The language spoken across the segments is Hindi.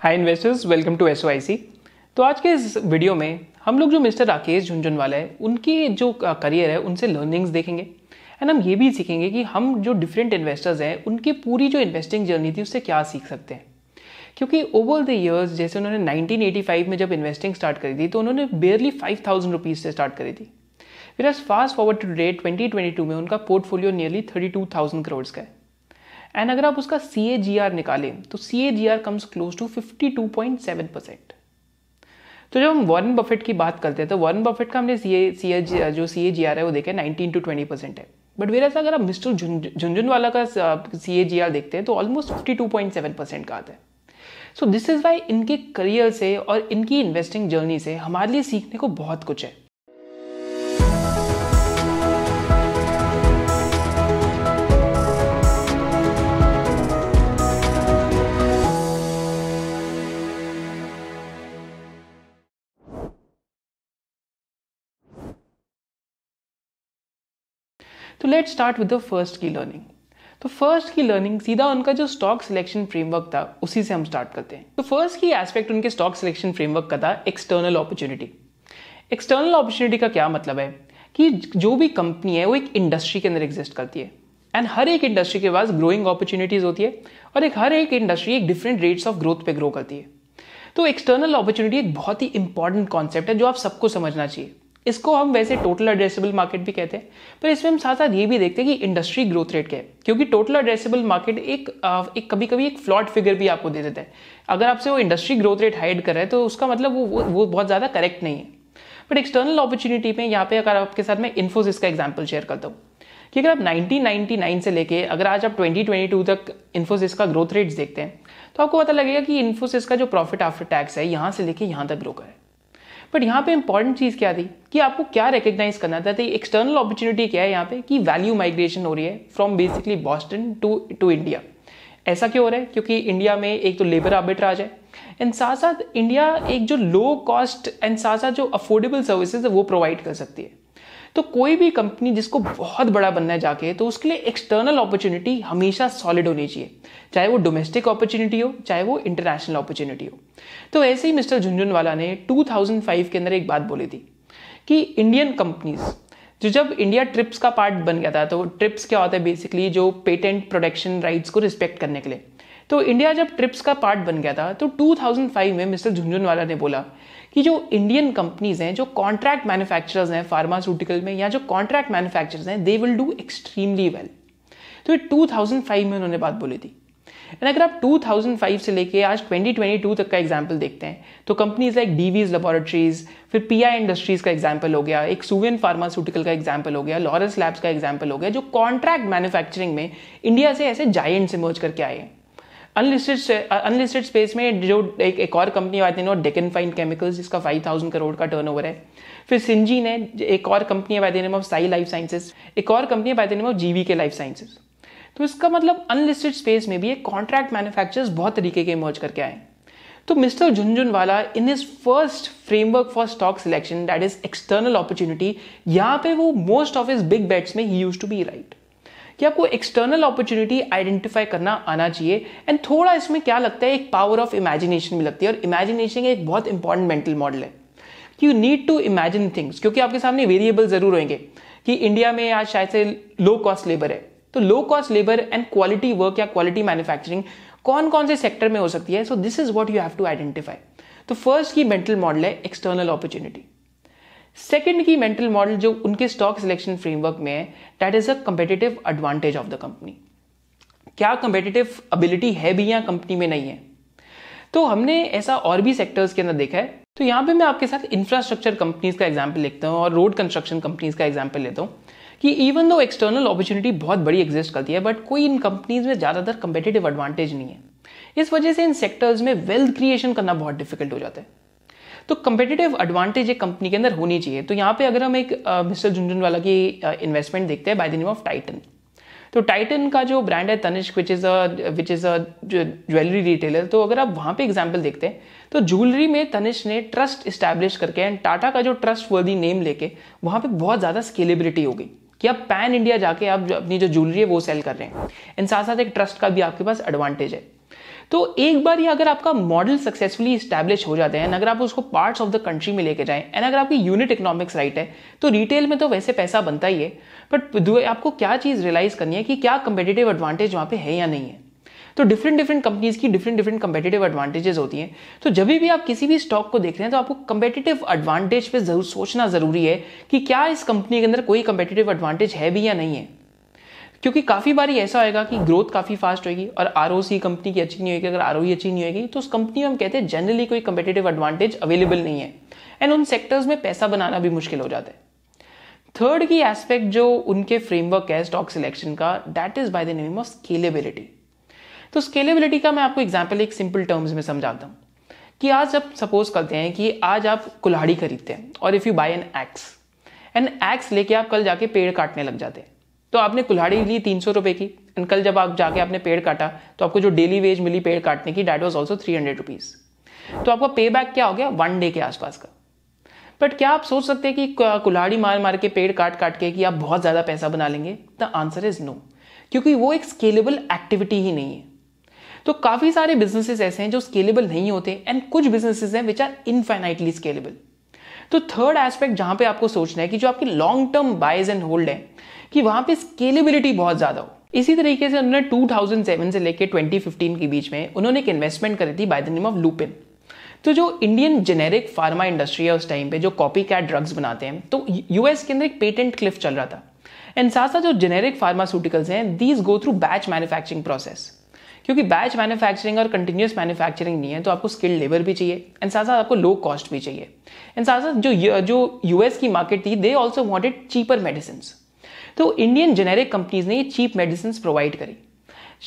Hi investors welcome to S तो आज के इस वीडियो में हम लोग जो मिस्टर राकेश झुंझुनवाला है उनकी जो करियर है उनसे लर्निंग्स देखेंगे एंड हम ये भी सीखेंगे कि हम जो डिफरेंट इन्वेस्टर्स हैं उनकी पूरी जो इन्वेस्टिंग जर्नी थी उससे क्या सीख सकते हैं क्योंकि ओवर द ईयर्स जैसे उन्होंने 1985 में जब इन्वेस्टिंग स्टार्ट करी थी तो उन्होंने बेयरली फाइव थाउजेंड रुपीज़ से स्टार्ट करी थी फिर as fast forward to date 2022 में उनका पोर्टफोलियो नियरली 32,000 करोड़ का है एंड अगर आप उसका सी ए जी आर निकालें तो C A G R comes close to fifty two point seven percent तो जब हम वॉरेन बफेट की बात करते हैं तो वॉरेन बफेट का हमने सी ए सी जो सी ए जी आर है वो देखे नाइनटीन टू ट्वेंटी परसेंट है बट वेर एस अगर आप मिस्टर झुंझुनवाला का सी ए जी आर देखते हैं तो almost fifty two point seven percent का आता है सो दिस इज़ वाई इनके करियर से और इनकी इन्वेस्टिंग जर्नी से हमारे लिए सीखने को बहुत कुछ है तो let start with the first key learning तो फर्स्ट की लर्निंग सीधा उनका जो स्टॉक सिलेक्शन फ्रेमवर्क था उसी से हम स्टार्ट करते हैं तो फर्स्ट की एस्पेक्ट उनके स्टॉक सिलेक्शन फ्रेमवर्क का था एक्सटर्नल अपॉर्चुनिटी एक्सटर्नल अपॉर्चुनिटी का क्या मतलब है कि जो भी कंपनी है वो एक इंडस्ट्री के अंदर एग्जिस्ट करती है एंड हर एक इंडस्ट्री के पास ग्रोइंग अपॉर्चुनिटीज होती है और एक हर एक इंडस्ट्री एक डिफरेंट रेट्स ऑफ ग्रोथ पे ग्रो करती है तो एक्सटर्नल अपॉर्चुनिटी एक बहुत ही इंपॉर्टेंट कॉन्सेप्ट है जो आप सबको समझना चाहिए इसको हम वैसे टोटल एड्रेसेबल मार्केट भी कहते हैं पर इसमें हम साथ साथ ये भी देखते हैं कि इंडस्ट्री ग्रोथ रेट क्या है क्योंकि टोटल एड्रेसेबल मार्केट एक एक कभी कभी एक फ्लॉट फिगर भी आपको दे देता है अगर आपसे वो इंडस्ट्री ग्रोथ रेट हाइड कर रहा है तो उसका मतलब वो वो बहुत ज़्यादा करेक्ट नहीं है बट एक्सटर्नल अपॉर्चुनिटी में यहाँ पे अगर आपके साथ मैं इन्फोसिस का एग्जाम्पल शेयर करता हूँ कि अगर आप 1999 से लेके अगर आज आप 2022 तक इन्फोसिस का ग्रोथ रेट्स देखते हैं तो आपको पता लगेगा कि इन्फोसिस का जो प्रॉफिट आफ्टर टैक्स है यहाँ से लेके यहाँ तक ग्रो करें बट यहाँ पे इंपॉर्टेंट चीज़ क्या थी कि आपको क्या रिकग्नाइज करना था एक्सटर्नल तो अपॉर्चुनिटी क्या है यहाँ पे कि वैल्यू माइग्रेशन हो रही है from basically Boston to to India ऐसा क्यों हो रहा है क्योंकि इंडिया में एक तो लेबर आर्बिट्राज है एंड साथ साथ इंडिया एक जो लो कॉस्ट एंड साथ साथ जो अफोर्डेबल सर्विसेज है वो प्रोवाइड कर सकती है तो कोई भी कंपनी जिसको बहुत बड़ा बनना है जाके तो उसके लिए एक्सटर्नल अपॉर्चुनिटी हमेशा सॉलिड होनी चाहिए चाहे वो डोमेस्टिक अपॉर्चुनिटी हो चाहे वो इंटरनेशनल अपॉर्चुनिटी हो तो ऐसे ही मिस्टर झुंझुनवाला ने 2005 के अंदर एक बात बोली थी कि इंडियन कंपनीज जो जब इंडिया ट्रिप्स का पार्ट बन गया था तो ट्रिप्स क्या होता है बेसिकली जो पेटेंट प्रोडक्शन राइट्स को रिस्पेक्ट करने के लिए तो इंडिया जब ट्रिप्स का पार्ट बन गया था तो 2005 में मिस्टर झुंझुनवाला ने बोला कि जो इंडियन कंपनीज हैं जो कॉन्ट्रैक्ट मैन्युफैक्चरर्स हैं फार्मास्यूटिकल में या जो कॉन्ट्रैक्ट मैन्युफैक्चरर्स हैं they will do extremely well तो ये 2005 में उन्होंने बात बोली थी एंड अगर आप 2005 से लेके आज 2022 तक का एग्जाम्पल देखते हैं तो कंपनीज लाइक डीवीज लेबोरेटरीज फिर पी इंडस्ट्रीज का एग्जाम्पल हो गया एक सुवियन फार्मास्यूटिकल का एग्जाम्पल हो गया लॉरेंस लैब्स का एग्जाम्पल हो गया जो कॉन्ट्रैक्ट मैन्युफैक्चरिंग में इंडिया से ऐसे जाइंट से मोज करके आए हैं अनलिस्टेड अनलिस्टेड स्पेस में जो एक एक और कंपनी आती है डेकन फाइन केमिकल्स जिसका 5000 करोड़ का टर्नओवर है फिर सिंजी ने एक और company by name of Sai life sciences एक और कंपनी बाय नेम ऑफ जीवी के लाइफ साइंसेज तो इसका मतलब अनलिस्टेड स्पेस में भी ये कॉन्ट्रैक्ट मैन्युफैक्चरर्स बहुत तरीके के इमर्ज करके आए तो mister Jhunjhunwala in his first framework for stock selection that is external opportunity यहाँ पे वो most of his big bets में ही यूज टू बी राइट कि आपको एक्सटर्नल अपॉर्चुनिटी आइडेंटिफाई करना आना चाहिए एंड थोड़ा इसमें क्या लगता है एक पावर ऑफ इमेजिनेशन भी लगती है और इमेजिनेशन एक बहुत इंपॉर्टेंट मेंटल मॉडल है कि you need to imagine things क्योंकि आपके सामने वेरिएबल जरूर होंगे कि इंडिया में आज शायद से लो कॉस्ट लेबर है तो low cost labour and quality work या क्वालिटी मैन्युफैक्चरिंग कौन कौन से सेक्टर में हो सकती है so this is what you have to identify तो फर्स्ट की मेंटल मॉडल है external opportunity second key mental model जो उनके स्टॉक सिलेक्शन फ्रेमवर्क में है that is a competitive advantage of the company क्या कंपेटेटिव एबिलिटी है भी या कंपनी में नहीं है तो हमने ऐसा और भी सेक्टर्स के अंदर देखा है तो यहां पे मैं आपके साथ इंफ्रास्ट्रक्चर कंपनीज का एग्जाम्पल लेता हूँ और रोड कंस्ट्रक्शन कंपनीज का एग्जाम्पल लेता हूँ कि इवन दो एक्सटर्नल अपॉर्चुनिटी बहुत बड़ी एग्जिस्ट करती है बट कोई इन कंपनीज में ज़्यादातर कंपेटेटिव एडवांटेज नहीं है इस वजह से इन सेक्टर्स में वेल्थ क्रिएशन करना बहुत डिफिकल्ट हो जाता है तो कंपेटेटिव एडवांटेज एक कंपनी के अंदर होनी चाहिए तो यहाँ पे अगर हम एक मिस्टर झुंझुनवाला की इन्वेस्टमेंट देखते हैं by the name of Titan तो टाइटन का जो ब्रांड है Tanishq which is a which is a jewellery retailer तो अगर आप वहां पे एग्जाम्पल देखते हैं तो ज्वेलरी में तनिष्क ने ट्रस्ट इस्टेब्लिश करके एंड टाटा का जो ट्रस्ट वर्दी नेम लेके वहां पे बहुत ज़्यादा स्केलेबिलिटी हो गई कि आप पैन इंडिया जाके आप अपनी जो ज्वेलरी है वो सेल कर रहे हैं इन साथ साथ एक ट्रस्ट का भी आपके पास एडवांटेज है तो एक बार ये अगर आपका मॉडल सक्सेसफुली स्टैब्लिश हो जाते हैं अगर आप उसको पार्ट्स ऑफ द कंट्री में लेके जाएं एंड अगर आपकी यूनिट इकोनॉमिक्स राइट है तो रिटेल में तो वैसे पैसा बनता ही है बट आपको क्या चीज़ रियलाइज करनी है कि क्या कंपेटेटिव एडवांटेज वहां पे है या नहीं है तो डिफरेंट डिफरेंट कंपनीज की डिफरेंट डिफरेंट कंपेटेटिव एडवांटेजेस होती हैं तो जब भी आप किसी भी स्टॉक को देख रहे हैं तो आपको कंपेटेटिव एडवांटेज पे जरूर सोचना जरूरी है कि क्या इस कंपनी के अंदर कोई कंपेटेटिव एडवांटेज है भी या नहीं है क्योंकि काफ़ी बारी ऐसा होगा कि ग्रोथ काफ़ी फास्ट होगी और आर कंपनी की अच्छी नहीं होगी अगर आर e अच्छी नहीं होगी तो उस कंपनी में हम कहते हैं जनरली कोई कंपेटेटिव एडवांटेज अवेलेबल नहीं है एंड उन सेक्टर्स में पैसा बनाना भी मुश्किल हो जाता है थर्ड की एस्पेक्ट जो उनके फ्रेमवर्क है स्टॉक सिलेक्शन का that is by the name of scalability तो स्केलेबिलिटी का मैं आपको एग्जाम्पल एक सिंपल टर्म्स में समझाता हूँ कि आज आप सपोज करते हैं कि आज आप कुल्हाड़ी खरीदते हैं और if you buy an axe an axe लेके आप कल जाके पेड़ काटने लग जाते हैं तो आपने कुल्हाड़ी ली तीन सौ रुपए की एंड कल जब आप जाके आपने पेड़ काटा तो आपको जो डेली वेज मिली पेड़ काटने की that was also three hundred rupees तो आपका पे बैक क्या हो गया वन डे के आसपास का बट क्या आप सोच सकते हैं कि कुल्हाड़ी मार मार के पेड़ काट काट के कि आप बहुत ज़्यादा पैसा बना लेंगे द आंसर इज़ नो क्योंकि वो एक स्केलेबल एक्टिविटी ही नहीं है तो काफ़ी सारे बिजनेसेस ऐसे हैं जो स्केलेबल नहीं होते एंड कुछ बिजनेसेस हैं विच आर इनफाइनाइटली स्केलेबल तो थर्ड एस्पेक्ट जहां पे आपको सोचना है कि जो आपकी long term buys and hold है कि वहां पे स्केलेबिलिटी बहुत ज्यादा हो इसी तरीके से उन्होंने 2007 से लेकर 2015 के बीच में उन्होंने एक इन्वेस्टमेंट करी थी by the name of Lupin तो जो इंडियन जेनेरिक फार्मा इंडस्ट्री है उस टाइम पे जो कॉपी कैट ड्रग्स बनाते हैं तो यूएस के अंदर एक पेटेंट क्लिफ चल रहा था एंड साथ साथ जो जेनेरिक फार्मास्यूटिकल्स हैं these go through batch manufacturing process क्योंकि बैच मैन्युफैक्चरिंग और कंटिन्यूस मैन्युफैक्चरिंग नहीं है तो आपको स्किल्ड लेबर भी चाहिए एंड साथ साथ आपको लो कॉस्ट भी चाहिए एंड साथ साथ जो जो यूएस की मार्केट थी they also wanted cheaper medicine तो इंडियन जेनेरिक कंपनीज ने ये चीप मेडिसिन प्रोवाइड करी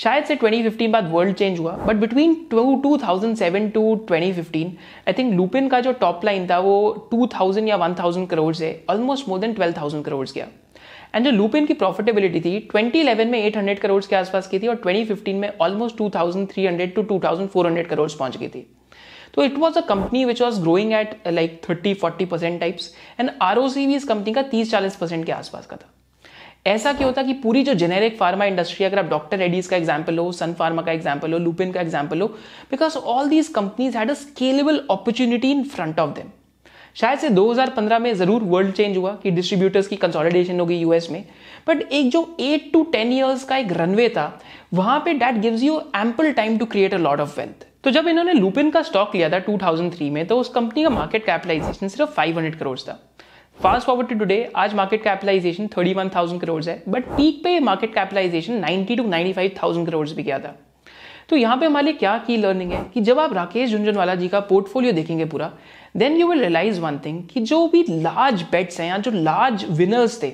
शायद से 2015 बाद वर्ल्ड चेंज हुआ but between two thousand seven to 2015 I think Lupin का जो टॉप लाइन था वो 2000 या 1000 करोड़ से ऑलमोस्ट मोर देन 12000 करोड़ गया एंड जो लुपिन की प्रॉफिटेबिलिटी थी 2011 में 800 करोड़ के आसपास की थी और 2015 में ऑलमोस्ट 2300 टू 2400 करोड़ पहुंच गई थी तो it was a company which was growing at like thirty forty percent types and आर भी इस कंपनी का तीस चालीस परसेंट के आसपास का था ऐसा क्यों होता कि पूरी जो जेनेरिक फार्मा इंडस्ट्री अगर आप डॉक्टर रेडीज का एग्जाम्पल हो सन फार्मा का एग्जाम्पल हो लुपिन का एग्जाम्पल हो because all these companies had a scalable opportunity in front of them शायद से 2015 में ज़रूर वर्ल्ड चेंज हुआ कि डिस्ट्रीब्यूटर्स की कंसोलिडेशन हो गई यूएस में बट एक जो 8 टू 10 ईयर्स का एक रनवे था वहां पे that gives you ample time to create a lot of wealth तो जब इन्होंने लुपिन का स्टॉक लिया था 2003 में तो उस कंपनी का मार्केट कैपिटलाइजेशन सिर्फ 500 करोड़ था फास्ट फॉरवर्ड टू टुडे आज मार्केट कैपिटलाइजेशन 31,000 करोड़ है बट पीक पे मार्केट कैपिटलाइजेशन 90 टू 95,000 करोड़ भी गया था तो यहाँ पे हमारे क्या की लर्निंग है कि जब आप राकेश झुंझुनवाला जी का पोर्टफोलियो देखेंगे पूरा then you will realise one thing कि जो भी लार्ज बेट्स हैं या जो लार्ज विनर्स थे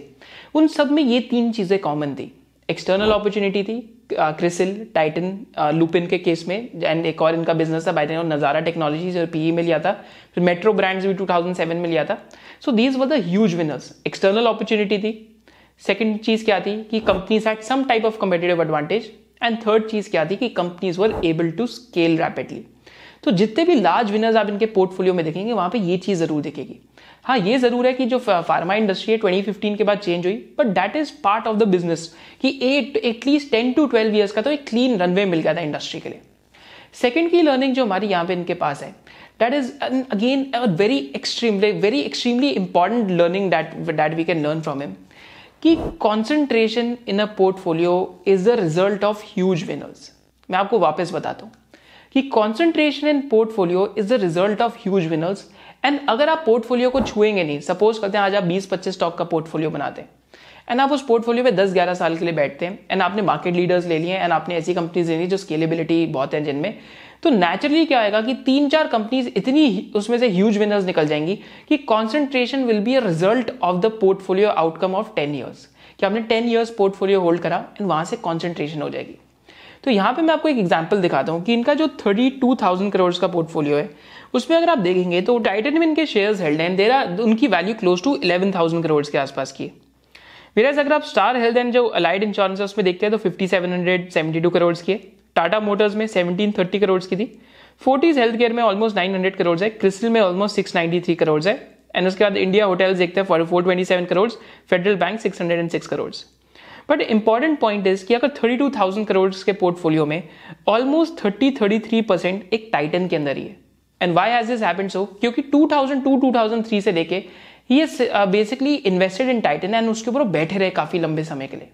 उन सब में ये तीन चीज़ें कॉमन थी एक्सटर्नल अपॉर्चुनिटी थी क्रिसिल टाइटन लुपिन के केस में एंड एक और इनका बिजनेस था बाय और नज़ारा टेक्नोलॉजीज और पीई में लिया था फिर मेट्रो ब्रांड्स भी 2007 में लिया था so these were the huge winners external opportunity थी सेकेंड चीज़ क्या थी कि companies had some type of competitive advantage and third चीज़ क्या थी कि companies were able to scale rapidly तो जितने भी लार्ज विनर्स आप इनके पोर्टफोलियो में देखेंगे वहां पे ये चीज जरूर दिखेगी हाँ ये जरूर है कि जो फार्मा इंडस्ट्री है 2015 के बाद चेंज हुई but that is part of the business कि at at least ten to twelve years का तो एक क्लीन रनवे मिल गया था इंडस्ट्री के लिए सेकेंड की लर्निंग जो हमारी यहाँ पे इनके पास है that is again very extremely very extremely important learning that that we can learn from him कि concentration in a portfolio is the result of huge winners मैं आपको वापस बताता हूँ कि concentration in portfolio is the result of huge winners and अगर आप पोर्टफोलियो को छुएंगे नहीं सपोज करते हैं आज आप बीस पच्चीस स्टॉक का पोर्टफोलियो बनाते हैं एंड आप उस पोर्टफोलियो में दस ग्यारह साल के लिए बैठते हैं एंड आपने मार्केट लीडर्स ले लिए एंड आपने ऐसी कंपनीज ले ली जो स्केलेबिलिटी बहुत है जिनमें तो नेचुरली क्या आएगा कि तीन चार कंपनीज इतनी उसमें से ह्यूज विनर्स निकल जाएंगी कि concentration will be a result of the portfolio outcome of ten years कि आपने टेन ईयर्स पोर्टफोलियो होल्ड करा एंड वहां से कॉन्सेंट्रेशन हो जाएगी तो यहाँ पे मैं आपको एक एग्जाम्पल दिखाता हूँ कि इनका जो थर्टी टू थाउजेंड करोड़ का पोर्टफोलियो है उसमें अगर आप देखेंगे तो टाइटन में इनके शेयर्स हेल्ड हैं देर उनकी value close to eleven thousand crore के आसपास की वेराज अगर आप स्टार हेल्थ एंड जो अलाइड इंश्योरेंस है उसमें देखते हैं तो fifty seven hundred seventy two crore की है टाटा मोटर्स में सेवनटीन थर्टी करोड़ की थी फोर्टीज हेल्थ केयर में ऑलमोस्ट नाइन हंड्रेड करोड़ है क्रिस्टल में almost six ninety three crore है एंड उसके बाद इंडिया होटल्स देखते हैं four twenty seven crore federal bank six hundred and six crore but important point is कि अगर थाउजेंड करोड़ के पोर्टफोलियो में ऑलमोस्ट थर्टी थ्री परसेंट एक टाइटन के अंदर ही है and why has this happen so क्योंकि थाउजेंड थ्री से लेके ये basically invested in Titan and उसके ऊपर बैठे रहे काफी लंबे समय के लिए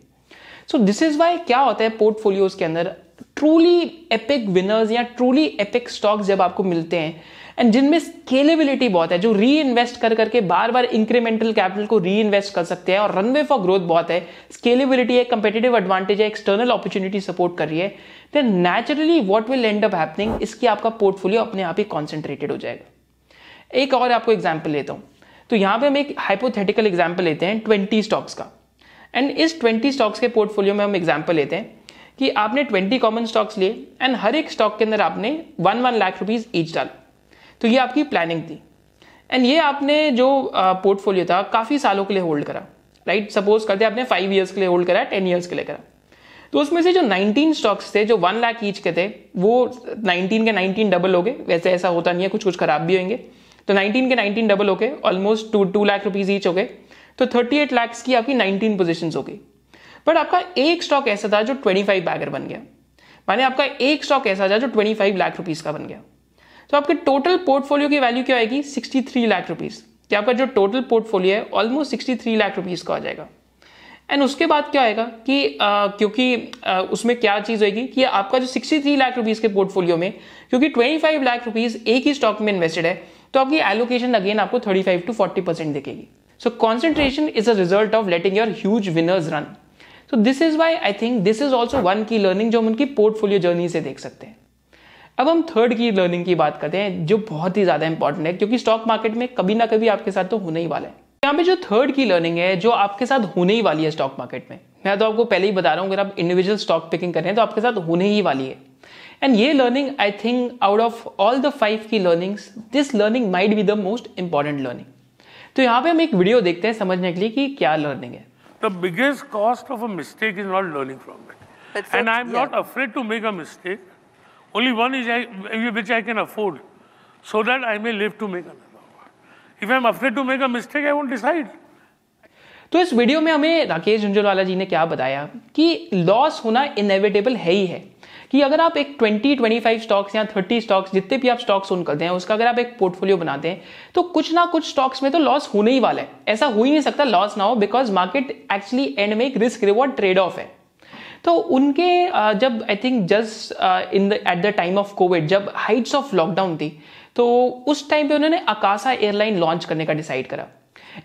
सो दिस इज वाई क्या होता है पोर्टफोलियोज के अंदर ट्रूली एपिक विनर्स या ट्रूली एपिक स्टॉक्स जब आपको मिलते हैं एंड जिनमें स्केलेबिलिटी बहुत है जो री इन्वेस्ट कर करके बार बार इंक्रीमेंटल कैपिटल को री इन्वेस्ट कर सकते हैं और रनवे फॉर ग्रोथ बहुत है स्केलेबिलिटी है कंपेटेटिव एडवांटेज है एक्सटर्नल अपॉर्चुनिटी सपोर्ट कर रही है then naturally what will end up happening इसकी आपका पोर्टफोलियो अपने आप ही कॉन्सेंट्रेटेड हो जाएगा एक और आपको एग्जाम्पल लेता हूँ तो यहाँ पे हम एक हाइपोथेटिकल एग्जाम्पल लेते हैं ट्वेंटी स्टॉक्स का एंड इस ट्वेंटी स्टॉक्स के पोर्टफोलियो में हम एग्जाम्पल लेते हैं कि आपने ट्वेंटी कॉमन स्टॉक्स लिए एंड हर एक स्टॉक के अंदर आपने one one lakh rupees each डाला तो ये आपकी प्लानिंग थी एंड ये आपने जो पोर्टफोलियो था काफ़ी सालों के लिए होल्ड करा राइट सपोज करते आपने फाइव ईयर्स के लिए होल्ड करा टेन ईयर्स के लिए करा तो उसमें से जो 19 स्टॉक्स थे जो वन लाख ईच के थे वो 19 के 19 डबल हो गए वैसे ऐसा होता नहीं है कुछ कुछ खराब भी होंगे तो 19 के 19 डबल हो गए almost two two lakh rupees each हो गए तो 38 लाख की आपकी 19 पोजीशंस हो गई बट आपका एक स्टॉक ऐसा था जो 25 बैगर बन गया माने आपका एक स्टॉक ऐसा था जो 25 लाख रुपीज का बन गया तो आपके टोटल पोर्टफोलियो की वैल्यू क्या आएगी सिक्सटी थ्री लाख रुपीज़ कि आपका जो टोटल पोर्टफोलियो है almost sixty three lakh rupees का आ जाएगा एंड उसके बाद क्या आएगा कि आ, क्योंकि आ, उसमें क्या चीज़ होगी कि आपका जो सिक्सटी थ्री लाख रुपीज़ के पोर्टफोलियो में क्योंकि ट्वेंटी फाइव लाख रुपीज़ एक ही स्टॉक में इन्वेस्टेड है तो आपकी एलोकेशन अगेन आपको thirty five to forty percent दिखेगी so concentration is a result of letting your huge winners run so this is why I think this is also one key learning जो हम उनकी पोर्टफोलियो जर्नी से देख सकते हैं अब हम थर्ड की लर्निंग की बात करते हैं जो बहुत ही ज्यादा इंपॉर्टेंट है क्योंकि स्टॉक मार्केट में कभी ना कभी आपके साथ तो होने ही वाला है यहाँ पे जो थर्ड की लर्निंग है जो आपके साथ होने ही वाली है स्टॉक मार्केट में मैं तो आपको पहले ही बता रहा हूँ अगर आप इंडिविजुअल स्टॉक पिकिंग कर रहे हैं तो आपके साथ होने ही वाली है एंड ये learning I think out of all the five key learnings this learning might be the most important learning तो यहाँ पे हम एक वीडियो देखते हैं समझने के लिए कि क्या लर्निंग है the biggest cost of a mistake is not learning from it and I am not afraid to make a mistake Only one is I, which I can afford so that I may live to make another. one. If I'm afraid to make a mistake, I won't decide. तो इस वीडियो में हमें राकेश झुंझुनवाला जी ने क्या बताया कि लॉस होना इनएविटेबल है ही है कि अगर आप एक 20, 25 स्टॉक्स या 30 स्टॉक्स जितने भी आप स्टॉक्स ओन करते हैं उसका अगर आप एक पोर्टफोलियो बनाते हैं तो कुछ ना कुछ स्टॉक्स में तो लॉस होने ही वाला है ऐसा हो ही नहीं सकता लॉस ना हो बिकॉज मार्केट एक्चुअली एंड में एक रिस्क रिवॉर्ड ट्रेड ऑफ है तो उनके जब I think just in the at the time of Covid जब हाइट्स ऑफ लॉकडाउन थी तो उस टाइम पे उन्होंने अकाशा एयरलाइन लॉन्च करने का डिसाइड करा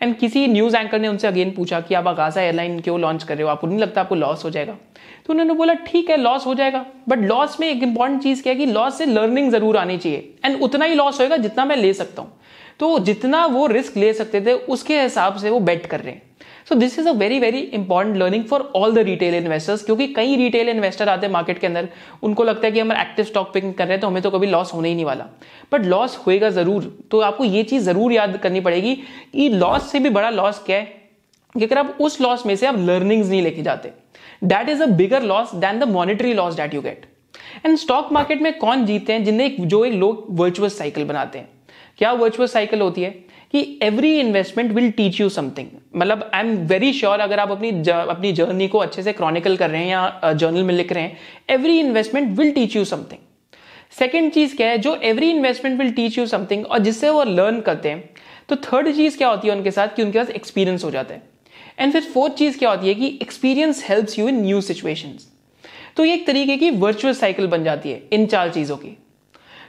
एंड किसी न्यूज़ एंकर ने उनसे अगेन पूछा कि आप अकाशा एयरलाइन क्यों लॉन्च कर रहे हो आपको नहीं लगता आपको लॉस हो जाएगा तो उन्होंने बोला ठीक है लॉस हो जाएगा बट लॉस में एक इंपॉर्टेंट चीज़ क्या है कि लॉस से लर्निंग ज़रूर आनी चाहिए एंड उतना ही लॉस होएगा जितना मैं ले सकता हूँ तो जितना वो रिस्क ले सकते थे उसके हिसाब से वो बेट कर रहे हैं so this is a very very important learning for all the retail investors क्योंकि कई रिटेल इन्वेस्टर आते हैं मार्केट के अंदर उनको लगता है कि हम एक्टिव स्टॉक पिकिंग कर रहे हैं तो हमें तो कभी लॉस होने ही नहीं वाला बट लॉस होएगा जरूर तो आपको ये चीज जरूर याद करनी पड़ेगी कि लॉस से भी बड़ा लॉस क्या है अगर आप उस लॉस में से आप लर्निंग्स नहीं लेके जाते that is a bigger loss than the monetary loss that you get and stock market में कौन जीते हैं जिन्हें जो एक लोग वर्चुअल साइकिल बनाते हैं क्या वर्चुअल साइकिल होती है कि every investment will teach you something मतलब आई एम वेरी श्योर अगर आप अपनी ज, अपनी जर्नी को अच्छे से क्रॉनिकल कर रहे हैं या जर्नल में लिख रहे हैं every investment will teach you something second चीज क्या है जो every investment will teach you something और जिससे वो लर्न करते हैं तो थर्ड चीज क्या होती है उनके साथ कि उनके पास एक्सपीरियंस हो जाता है एंड फिर फोर्थ चीज क्या होती है कि experience helps you in new situations तो ये एक तरीके की वर्चुअल साइकिल बन जाती है इन चार चीजों की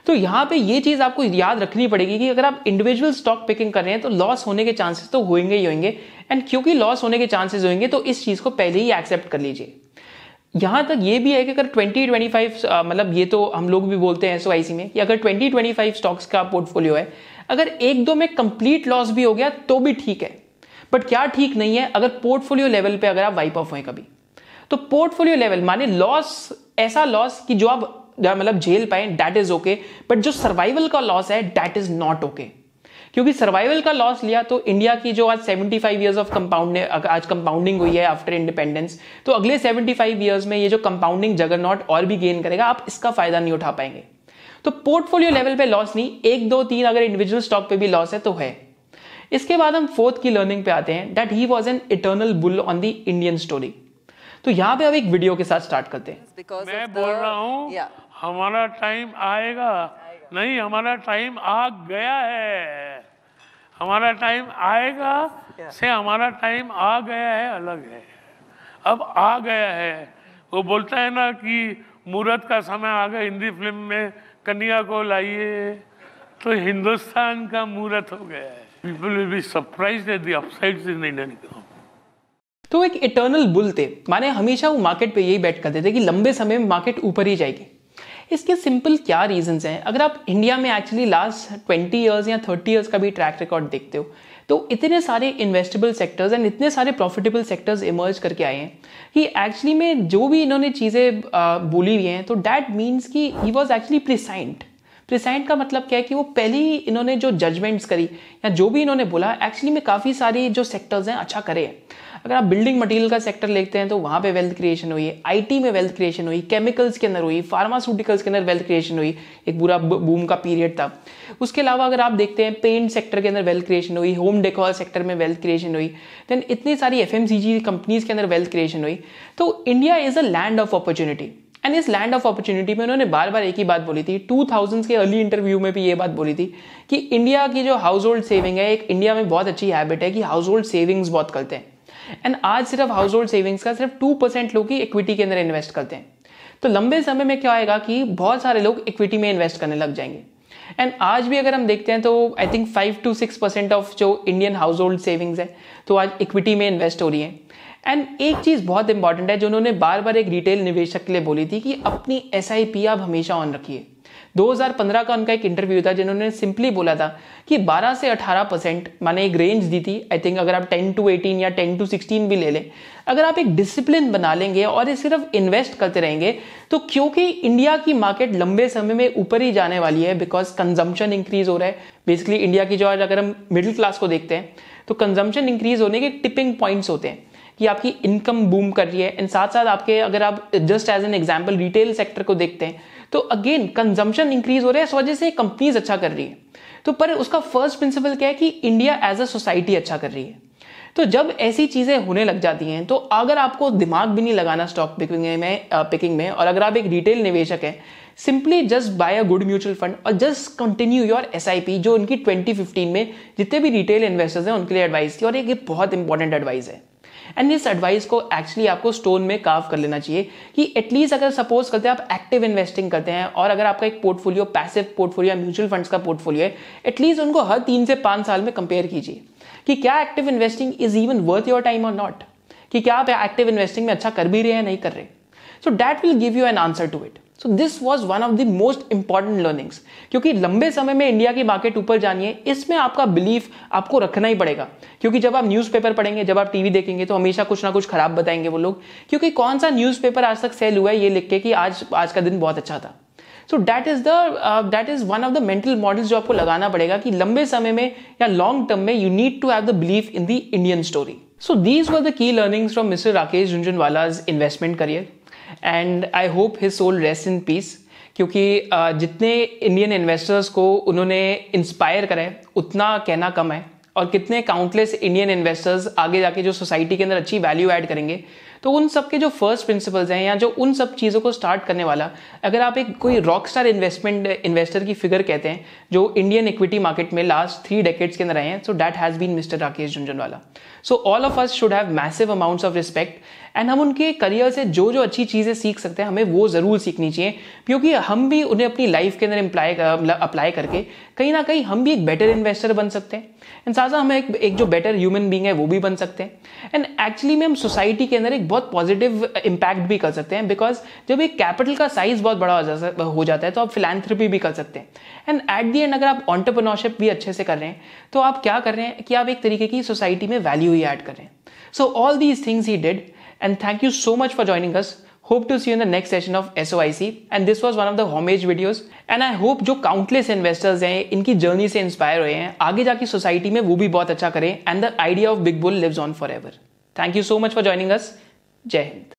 तो यहां पे ये चीज़ आपको याद रखनी पड़ेगी कि अगर आप इंडिविजुअल स्टॉक पिकिंग कर रहे हैं तो लॉस होने के चांसेस तो होंगे ही होंगे एंड क्योंकि लॉस होने के चांसेस होंगे तो इस चीज़ को पहले ही एक्सेप्ट कर लीजिए यहां तक ये भी है कि अगर 2025 मतलब ये तो हम लोग भी बोलते हैं एसओआईसी में कि अगर 2025 स्टॉक्स का पोर्टफोलियो है अगर एक दो में कंप्लीट लॉस भी हो गया तो भी ठीक है बट क्या ठीक नहीं है अगर पोर्टफोलियो लेवल पे अगर आप वाइप ऑफ हुए कभी तो पोर्टफोलियो लेवल माने लॉस ऐसा लॉस कि जो आप मतलब झेल पाए डैट इज ओके बट जो सर्वाइवल का लॉस है डैट इज नॉट ओके क्योंकि सर्वाइवल का लॉस लिया तो इंडिया की जो आज 75 फाइव ईयर्स ऑफ कंपाउंड आज कंपाउंडिंग हुई है आफ्टर इंडिपेंडेंस तो अगले 75 फाइव ईयर्स में ये जो कंपाउंडिंग जगरनॉट और भी गेन करेगा आप इसका फायदा नहीं उठा पाएंगे तो पोर्टफोलियो लेवल पे लॉस नहीं एक दो तीन अगर इंडिविजुअल स्टॉक पे भी लॉस है तो है इसके बाद हम फोर्थ की लर्निंग पे आते हैं that he was an eternal bull on the Indian story तो यहां पे अब एक वीडियो के साथ स्टार्ट करते हैं मैं बोल रहा हूँ हमारा टाइम आएगा नहीं हमारा टाइम आ गया है हमारा टाइम आएगा से हमारा टाइम आ गया है अलग है अब आ गया है वो बोलता है ना कि मुहूर्त का समय आ गया हिंदी फिल्म में कन्या को लाइए तो हिंदुस्तान का मुहूर्त हो गया है people will be surprise at the upside in Indian तो एक इटर्नल बुल थे माने हमेशा वो मार्केट पे यही बैठ करते थे कि लंबे समय में मार्केट ऊपर ही जाएगी इसके सिंपल क्या रीजंस हैं अगर आप इंडिया में एक्चुअली लास्ट ट्वेंटी इयर्स या थर्टी इयर्स का भी ट्रैक रिकॉर्ड देखते हो तो इतने सारे इन्वेस्टेबल सेक्टर्स एंड इतने सारे प्रॉफिटेबल सेक्टर्स इमर्ज करके आए हैं कि एक्चुअली में जो भी इन्होंने चीज़ें बोली हुई हैं तो डैट मीन्स कि he was actually prescient prescient का मतलब क्या है कि वो पहली इन्होंने जो जजमेंट्स करी या जो भी इन्होंने बोला एक्चुअली में काफ़ी सारी जो सेक्टर्स हैं अच्छा करे हैं अगर आप बिल्डिंग मटेरियल का सेक्टर लेते हैं तो वहाँ पे वेल्थ क्रिएशन हुई आई आईटी में वेल्थ क्रिएशन हुई केमिकल्स के अंदर हुई फार्मास्यूटिकल्स के अंदर वेल्थ क्रिएशन हुई एक बुरा बूम का पीरियड था उसके अलावा अगर आप देखते हैं पेंट सेक्टर के अंदर वेल्थ क्रिएशन हुई होम डेकोर सेक्टर में वेल्थ क्रिएशन हुई देन इतनी सारी एफ कंपनीज के अंदर वेल्थ क्रिएशन हुई तो India is a land of opportunity and इस लैंड ऑफ अपॉर्चुनिटी में उन्होंने बार बार एक ही बात बोली थी टू थाउजेंड के अर्ली इंटरव्यू में भी ये बात बोली थी कि इंडिया की जो हाउस होल्ड सेविंग है एक इंडिया में बहुत अच्छी हैबिट है कि हाउस होल्ड सेविंग्स बहुत करते हैं एंड आज सिर्फ हाउस होल्ड सेविंग्स का सिर्फ टू परसेंट लोग ही इक्विटी के अंदर इन्वेस्ट करते हैं तो लंबे समय में क्या आएगा कि बहुत सारे लोग इक्विटी में इन्वेस्ट करने लग जाएंगे एंड आज भी अगर हम देखते हैं तो I think five to six percent of जो इंडियन हाउस होल्ड सेविंग्स है तो आज इक्विटी में इन्वेस्ट हो रही है एंड एक चीज़ बहुत इंपॉर्टेंट है जो उन्होंने बार बार एक रिटेल निवेशक के लिए बोली थी कि अपनी एस आप हमेशा ऑन रखिए 2015 का उनका एक इंटरव्यू था जिन्होंने सिंपली बोला था कि 12 से 18 परसेंट मैंने एक रेंज दी थी आई थिंक अगर आप 10 टू 18 या 10 टू 16 भी ले लें अगर आप एक डिसिप्लिन बना लेंगे और ये सिर्फ इन्वेस्ट करते रहेंगे तो क्योंकि इंडिया की मार्केट लंबे समय में ऊपर ही जाने वाली है बिकॉज कंजम्पशन इंक्रीज हो रहा है बेसिकली इंडिया की जो अगर हम मिडिल क्लास को देखते हैं तो कंजम्पशन इंक्रीज होने के टिपिंग पॉइंट्स होते हैं कि आपकी इनकम बूम कर रही है एंड साथ साथ आपके अगर आप just as an example retail sector को देखते हैं तो अगेन कंजम्पशन इंक्रीज हो रहा है इस वजह से कंपनीज अच्छा कर रही है तो पर उसका फर्स्ट प्रिंसिपल क्या है कि इंडिया एज अ सोसाइटी अच्छा कर रही है तो जब ऐसी चीजें होने लग जाती हैं तो अगर आपको दिमाग भी नहीं लगाना स्टॉक पिकिंग में पिकिंग में और अगर आप एक रिटेल निवेशक हैं simply just buy a good mutual fund और जस्ट कंटिन्यू योर एस जो उनकी 2015 में जितने भी रिटेल इन्वेस्टर्स हैं उनके लिए एडवाइस की और एक बहुत इंपॉर्टेंट एडवाइस है एंड इस एडवाइस को एक्चुअली आपको स्टोन में काव कर लेना चाहिए कि एटलीस्ट अगर सपोज करते हैं आप एक्टिव इन्वेस्टिंग करते हैं और अगर आपका एक पोर्टफोलियो पैसिव पोर्टफोलियो या म्यूचुअल फंड्स का पोर्टफोलियो है एटलीस्ट उनको हर तीन से पांच साल में कंपेयर कीजिए कि क्या active investing is even worth your time और नॉट कि क्या आप एक्टिव इन्वेस्टिंग में अच्छा कर भी रहे हैं नहीं कर रहे so that will give you an answer to it so this was one of the most important learnings क्योंकि लंबे समय में इंडिया की मार्केट ऊपर जानी है इसमें आपका बिलीफ आपको रखना ही पड़ेगा क्योंकि जब आप न्यूज़पेपर पढ़ेंगे जब आप टीवी देखेंगे तो हमेशा कुछ ना कुछ खराब बताएंगे वो लोग क्योंकि कौन सा न्यूज़पेपर आज तक सेल हुआ है ये लिख के कि आज आज का दिन बहुत अच्छा था so that is the that is one of the mental models जो आपको लगाना पड़ेगा कि लंबे समय में या लॉन्ग टर्म में you need to have the belief in the Indian story so these were the key learnings from mister Rakesh Jhunjhunwala's investment career and I hope his soul rest in peace क्योंकि uh, जितने इंडियन इन्वेस्टर्स को उन्होंने इंस्पायर करा है उतना कहना कम है और कितने काउंटलेस इंडियन इन्वेस्टर्स आगे जाके जो सोसाइटी के अंदर अच्छी वैल्यू ऐड करेंगे तो उन सब के जो फर्स्ट प्रिंसिपल्स हैं या जो उन सब चीज़ों को स्टार्ट करने वाला अगर आप एक कोई रॉक स्टार इन्वेस्टमेंट इन्वेस्टर की फिगर कहते हैं जो इंडियन इक्विटी मार्केट में लास्ट थ्री डेकेट्स के अंदर आए हैं so that has been mister Rakesh Jhunjhunwala so all of us should have massive amounts of respect and हम उनके करियर से जो जो अच्छी चीज़ें सीख सकते हैं हमें वो ज़रूर सीखनी चाहिए क्योंकि हम भी उन्हें अपनी लाइफ के अंदर अप्लाई मतलब करके कहीं ना कहीं हम भी एक बेटर इन्वेस्टर बन सकते हैं एंड साथ हम एक, एक जो बेटर ह्यूमन बींग है वो भी बन सकते हैं एंड एक्चुअली में हम सोसाइटी के अंदर एक बहुत बहुत पॉजिटिव इम्पैक्ट uh, भी कर सकते हैं बिकॉज जब एक कैपिटल का साइज बहुत बड़ा हो जाता है तो आप फिलेंथ्रपी भी कर सकते हैं एंड एट दी एंड अगर आप ऑन्टरप्रनोरशिप भी अच्छे से कर रहे हैं तो आप क्या कर रहे हैं कि आप एक तरीके की सोसाइटी में वैल्यू ही ऐड कर रहे हैं so all these things he did and thank you so much for joining us hope to hope to see you in the next session of SOIC and this was one of the homage videos and I hope जो काउंटलेस इन्वेस्टर्स हैं इनकी जर्नी से इंस्पायर हुए हैं आगे जाके सोसाइटी में वो भी बहुत अच्छा करें and the idea of big bull bull on forever thank you so much for joining us जय हिंद